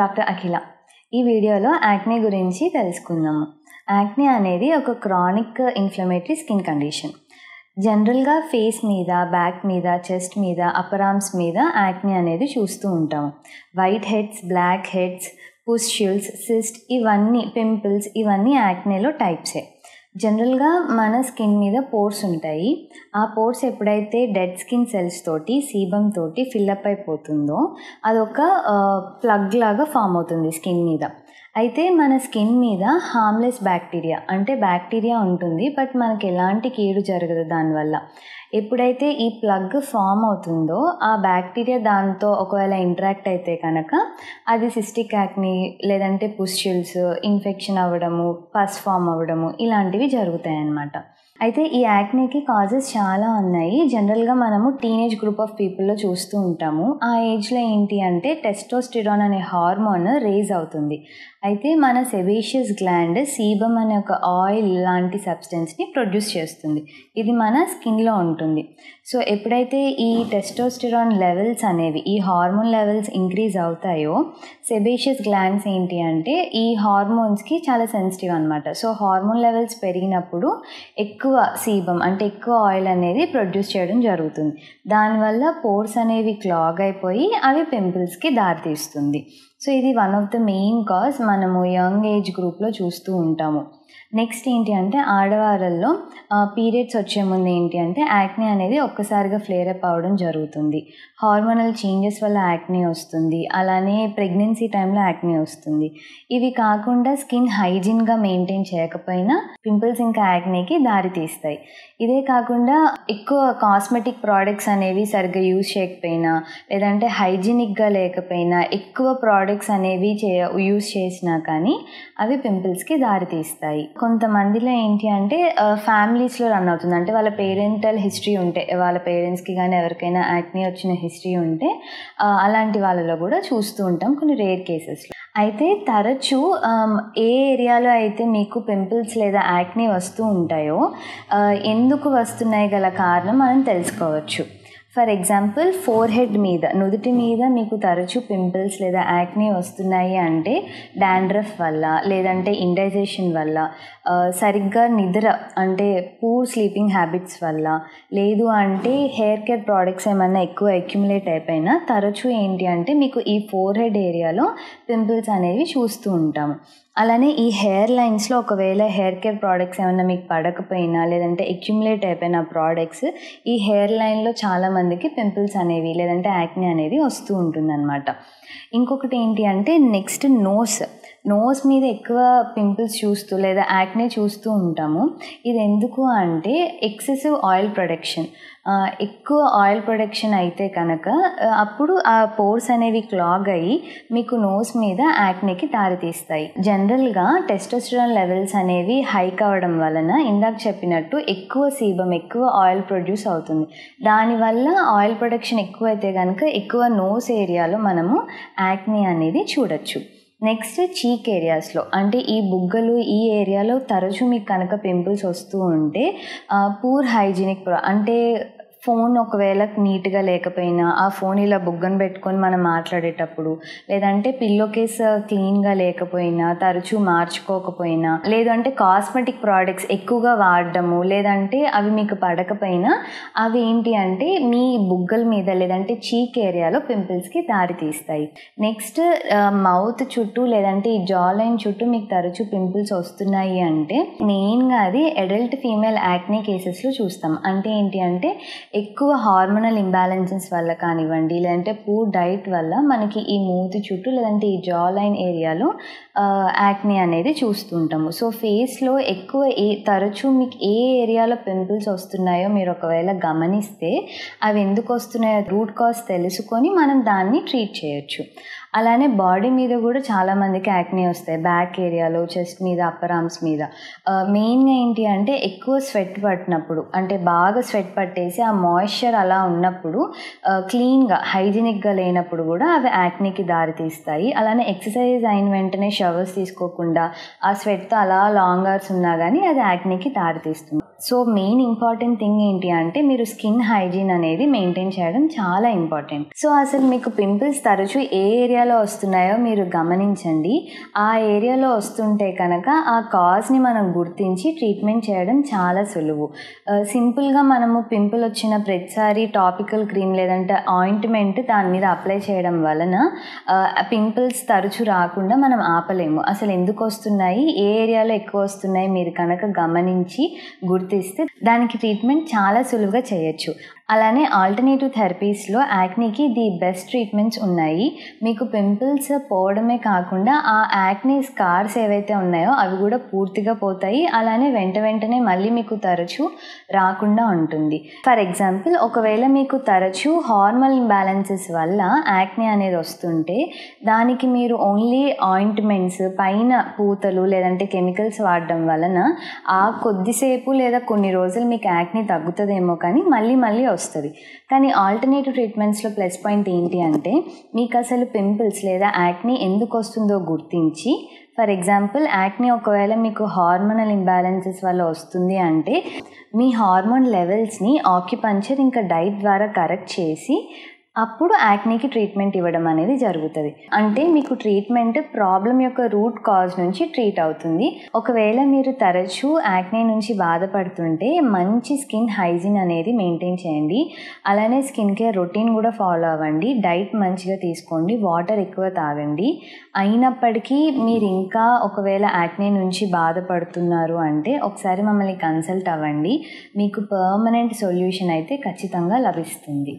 doctor అఖిల ఈ వీడియోలో acne గురించి తెలుసుకుందాము యాక్నే అనేది ఒక క్రానిక్ ఇన్ఫ్లమేటరీ స్కిన్ కండిషన్ జనరల్గా ఫేస్ మీద బ్యాక్ మీద చెస్ట్ మీద అప్పర్ ఆర్మ్స్ మీద యాక్నే అనేది చూస్తూ ఉంటాము white heads black heads pustules cyst ఇవన్నీ పింపుల్స్ ఇవన్నీ యాక్నేలో టైప్సే జనరల్గా మన స్కిన్ మీద పోర్స్ ఉంటాయి ఆ పోర్స్ ఎప్పుడైతే డెడ్ స్కిన్ సెల్స్ తోటి సీబం తోటి ఫిల్అప్ అయిపోతుందో అదొక ప్లగ్ లాగా ఫామ్ అవుతుంది స్కిన్ మీద అయితే మన స్కిన్ మీద హార్మ్లెస్ బ్యాక్టీరియా అంటే బ్యాక్టీరియా ఉంటుంది బట్ మనకి ఎలాంటి కీడు జరగదు దానివల్ల ఎప్పుడైతే ఈ ప్లగ్ ఫామ్ అవుతుందో ఆ బ్యాక్టీరియా దాంతో ఒకవేళ ఇంటరాక్ట్ అయితే కనుక అది సిస్టిక్ యాక్ని లేదంటే పుస్టిల్స్ ఇన్ఫెక్షన్ అవ్వడము పస్ ఫామ్ అవ్వడము ఇలాంటివి జరుగుతాయి అన్నమాట అయితే ఈ యాక్నేకి కాజెస్ చాలా ఉన్నాయి జనరల్గా మనము టీనేజ్ గ్రూప్ ఆఫ్ పీపుల్లో చూస్తూ ఉంటాము ఆ ఏజ్లో ఏంటి అంటే టెస్టోస్టిరాన్ అనే హార్మోన్ రేజ్ అవుతుంది అయితే మన సెబేషియస్ గ్లాండ్ సీబమ్ అనే ఒక ఆయిల్ లాంటి సబ్స్టెన్స్ని ప్రొడ్యూస్ చేస్తుంది ఇది మన స్కిన్లో ఉంటుంది సో ఎప్పుడైతే ఈ టెస్టోస్టిరాన్ లెవెల్స్ అనేవి ఈ హార్మోన్ లెవెల్స్ ఇంక్రీజ్ అవుతాయో సెబేషియస్ గ్లాండ్స్ ఏంటి అంటే ఈ హార్మోన్స్కి చాలా సెన్సిటివ్ అనమాట సో హార్మోన్ లెవెల్స్ పెరిగినప్పుడు ఎక్కువ ఎక్కువ సీబం అంటే ఎక్కువ ఆయిల్ అనేది ప్రొడ్యూస్ చేయడం జరుగుతుంది దానివల్ల పోర్స్ అనేవి క్లాగ్ అయిపోయి అవి పింపుల్స్కి దారితీస్తుంది సో ఇది one of the main cause మనము యంగ్ ఏజ్ గ్రూప్లో చూస్తూ ఉంటాము నెక్స్ట్ ఏంటి అంటే ఆడవాళ్ళల్లో పీరియడ్స్ వచ్చే ముందు ఏంటి అంటే యాక్నే అనేది ఒక్కసారిగా ఫ్లేర్ అప్ అవ్వడం జరుగుతుంది హార్మోనల్ చేంజెస్ వల్ల యాక్నే వస్తుంది అలానే ప్రెగ్నెన్సీ టైంలో యాక్నే వస్తుంది ఇవి కాకుండా స్కిన్ హైజీన్గా మెయింటైన్ చేయకపోయినా పింపుల్స్ ఇంకా దారి దారితీస్తాయి ఇదే కాకుండా ఎక్కువ కాస్మెటిక్ ప్రోడక్ట్స్ అనేవి సరిగ్గా యూజ్ చేయకపోయినా లేదంటే హైజీనిక్గా లేకపోయినా ఎక్కువ ప్రోడక్ట్ ప్రోడక్ట్స్ అనేవి చే యూజ్ చేసినా కానీ అవి పింపుల్స్కి దారితీస్తాయి కొంతమందిలో ఏంటి అంటే ఫ్యామిలీస్లో రన్ అవుతుంది అంటే వాళ్ళ పేరెంటల్ హిస్టరీ ఉంటే వాళ్ళ పేరెంట్స్కి కానీ ఎవరికైనా యాక్నీ వచ్చిన హిస్టరీ ఉంటే అలాంటి వాళ్ళలో కూడా చూస్తూ ఉంటాం కొన్ని రేర్ కేసెస్లో అయితే తరచూ ఏ ఏరియాలో అయితే మీకు పింపుల్స్ లేదా యాక్నీ వస్తూ ఉంటాయో ఎందుకు వస్తున్నాయి గల కారణం మనం తెలుసుకోవచ్చు ఫర్ ఎగ్జాంపుల్ ఫోర్ హెడ్ మీద నుదుటి మీద మీకు తరచూ పింపుల్స్ లేదా యాక్నీ వస్తున్నాయి అంటే డాండ్రఫ్ వల్ల లేదంటే ఇండైజేషన్ వల్ల సరిగ్గా నిద్ర అంటే పూర్ స్లీపింగ్ హ్యాబిట్స్ వల్ల లేదు అంటే హెయిర్ కేర్ ప్రోడక్ట్స్ ఏమైనా ఎక్కువ అక్యుములేట్ అయిపోయినా తరచూ ఏంటి అంటే మీకు ఈ ఫోర్ హెడ్ ఏరియాలో పింపుల్స్ అనేవి చూస్తూ ఉంటాము అలానే ఈ హెయిర్ లైన్స్లో ఒకవేళ హెయిర్ కేర్ ప్రోడక్ట్స్ ఏమైనా మీకు పడకపోయినా లేదంటే అక్యుములేట్ అయిపోయిన ప్రోడక్ట్స్ ఈ హెయిర్ లైన్లో చాలామందికి పింపుల్స్ అనేవి లేదంటే యాక్ని అనేది వస్తూ ఉంటుందన్నమాట ఇంకొకటి ఏంటి అంటే నెక్స్ట్ నోస్ నోస్ మీద ఎక్కువ పింపుల్స్ చూస్తూ లేదా యాక్నే చూస్తూ ఉంటాము ఇది ఎందుకు అంటే ఎక్సెసివ్ ఆయిల్ ప్రొడక్షన్ ఎక్కువ ఆయిల్ ప్రొడక్షన్ అయితే కనుక అప్పుడు ఆ పోర్స్ అనేవి క్లాగ్ అయ్యి మీకు నోస్ మీద యాక్నేకి దారితీస్తాయి జనరల్ జనరల్గా టెస్టోస్టిరాన్ లెవెల్స్ అనేవి హైక్ అవ్వడం వలన ఇందాక చెప్పినట్టు ఎక్కువ సీబం ఎక్కువ ఆయిల్ ప్రొడ్యూస్ అవుతుంది దానివల్ల ఆయిల్ ప్రొడక్షన్ ఎక్కువైతే కనుక ఎక్కువ నోస్ ఏరియాలో మనము యాక్ని అనేది చూడొచ్చు నెక్స్ట్ చీక్ ఏరియాస్లో అంటే ఈ బుగ్గలు ఈ ఏరియాలో తరచూ మీకు కనుక పింపుల్స్ వస్తూ ఉంటే పూర్ హైజీనిక్ అంటే ఫోన్ ఒకవేళ నీట్గా లేకపోయినా ఆ ఫోన్ ఇలా బుగ్గన పెట్టుకొని మనం మాట్లాడేటప్పుడు లేదంటే పిల్లో కేస్ క్లీన్గా లేకపోయినా తరచూ మార్చుకోకపోయినా లేదంటే కాస్మెటిక్ ప్రోడక్ట్స్ ఎక్కువగా వాడడము లేదంటే అవి మీకు పడకపోయినా అవి ఏంటి అంటే మీ బుగ్గల మీద లేదంటే చీక్ ఏరియాలో పింపుల్స్కి దారి తీస్తాయి నెక్స్ట్ మౌత్ చుట్టూ లేదంటే ఈ జా లైన్ చుట్టూ మీకు తరచూ పింపుల్స్ వస్తున్నాయి అంటే మెయిన్గా అది అడల్ట్ ఫీమేల్ యాక్నే కేసెస్లో చూస్తాం అంటే ఏంటి అంటే ఎక్కువ హార్మోనల్ ఇంబ్యాలెన్సెస్ వల్ల కానివ్వండి లేదంటే పూర్ డైట్ వల్ల మనకి ఈ మూతి చుట్టూ లేదంటే ఈ జా లైన్ ఏరియాలో యాక్ని అనేది చూస్తుంటాము సో ఫేస్లో ఎక్కువ ఏ తరచూ మీకు ఏ ఏరియాలో పింపుల్స్ వస్తున్నాయో మీరు ఒకవేళ గమనిస్తే అవి ఎందుకు వస్తున్నాయో రూట్ కాజ్ తెలుసుకొని మనం దాన్ని ట్రీట్ చేయొచ్చు అలానే బాడీ మీద కూడా చాలామందికి యాక్నీ వస్తాయి బ్యాక్ ఏరియాలో చెస్ట్ మీద అప్పర్ ఆర్మ్స్ మీద మెయిన్గా ఏంటి అంటే ఎక్కువ స్వెట్ పట్టినప్పుడు అంటే బాగా స్వెట్ పట్టేసి ఆ మాయిశ్చర్ అలా ఉన్నప్పుడు క్లీన్గా హైజీనిక్గా లేనప్పుడు కూడా అవి యాక్నేకి దారితీస్తాయి అలానే ఎక్సర్సైజ్ అయిన వెంటనే షవర్స్ తీసుకోకుండా ఆ స్వెట్తో అలా లాంగ్ అవర్స్ ఉన్నా కానీ అది యాక్నేకి దారితీస్తుంది సో మెయిన్ ఇంపార్టెంట్ థింగ్ ఏంటి అంటే మీరు స్కిన్ హైజీన్ అనేది మెయింటైన్ చేయడం చాలా ఇంపార్టెంట్ సో అసలు మీకు పింపుల్స్ తరచూ ఏ ఏరియాలో వస్తున్నాయో మీరు గమనించండి ఆ ఏరియాలో వస్తుంటే కనుక ఆ కాజ్ని మనం గుర్తించి ట్రీట్మెంట్ చేయడం చాలా సులువు సింపుల్గా మనము పింపుల్ వచ్చిన ప్రతిసారి టాపికల్ క్రీమ్ లేదంటే ఆయింట్మెంట్ దాని మీద అప్లై చేయడం వలన పింపుల్స్ తరచూ రాకుండా మనం ఆపలేము అసలు ఎందుకు వస్తున్నాయి ఏ ఏరియాలో ఎక్కువ వస్తున్నాయి మీరు కనుక గమనించి గుర్తు గుర్తిస్తే ఇస్తే దానికి ట్రీట్మెంట్ చాలా సులువుగా చేయొచ్చు అలానే ఆల్టర్నేటివ్ థెరపీస్లో యాక్నీకి ది బెస్ట్ ట్రీట్మెంట్స్ ఉన్నాయి మీకు పింపుల్స్ పోవడమే కాకుండా ఆ యాక్నీ స్కార్స్ ఏవైతే ఉన్నాయో అవి కూడా పూర్తిగా పోతాయి అలానే వెంట వెంటనే మళ్ళీ మీకు తరచు రాకుండా ఉంటుంది ఫర్ ఎగ్జాంపుల్ ఒకవేళ మీకు తరచూ హార్మల్ ఇంబ్యాలెన్సెస్ వల్ల యాక్నీ అనేది వస్తుంటే దానికి మీరు ఓన్లీ ఆయింట్మెంట్స్ పైన పూతలు లేదంటే కెమికల్స్ వాడడం వలన ఆ కొద్దిసేపు లేదా కొన్ని రోజులు మీకు యాక్నీ తగ్గుతుందేమో కానీ మళ్ళీ మళ్ళీ వస్తుంది కానీ ఆల్టర్నేటివ్ ట్రీట్మెంట్స్లో ప్లస్ పాయింట్ ఏంటి అంటే మీకు అసలు పింపుల్స్ లేదా యాక్ని ఎందుకు వస్తుందో గుర్తించి ఫర్ ఎగ్జాంపుల్ యాక్ని ఒకవేళ మీకు హార్మోనల్ ఇంబ్యాలెన్సెస్ వల్ల వస్తుంది అంటే మీ హార్మోన్ లెవెల్స్ని ఆక్యుపంచర్ ఇంకా డైట్ ద్వారా కరెక్ట్ చేసి అప్పుడు యాక్నీకి ట్రీట్మెంట్ ఇవ్వడం అనేది జరుగుతుంది అంటే మీకు ట్రీట్మెంట్ ప్రాబ్లం యొక్క రూట్ కాజ్ నుంచి ట్రీట్ అవుతుంది ఒకవేళ మీరు తరచూ యాక్నీ నుంచి బాధపడుతుంటే మంచి స్కిన్ హైజీన్ అనేది మెయింటైన్ చేయండి అలానే స్కిన్ కేర్ రొటీన్ కూడా ఫాలో అవ్వండి డైట్ మంచిగా తీసుకోండి వాటర్ ఎక్కువ తాగండి అయినప్పటికీ మీరు ఇంకా ఒకవేళ యాక్నీ నుంచి బాధపడుతున్నారు అంటే ఒకసారి మమ్మల్ని కన్సల్ట్ అవ్వండి మీకు పర్మనెంట్ సొల్యూషన్ అయితే ఖచ్చితంగా లభిస్తుంది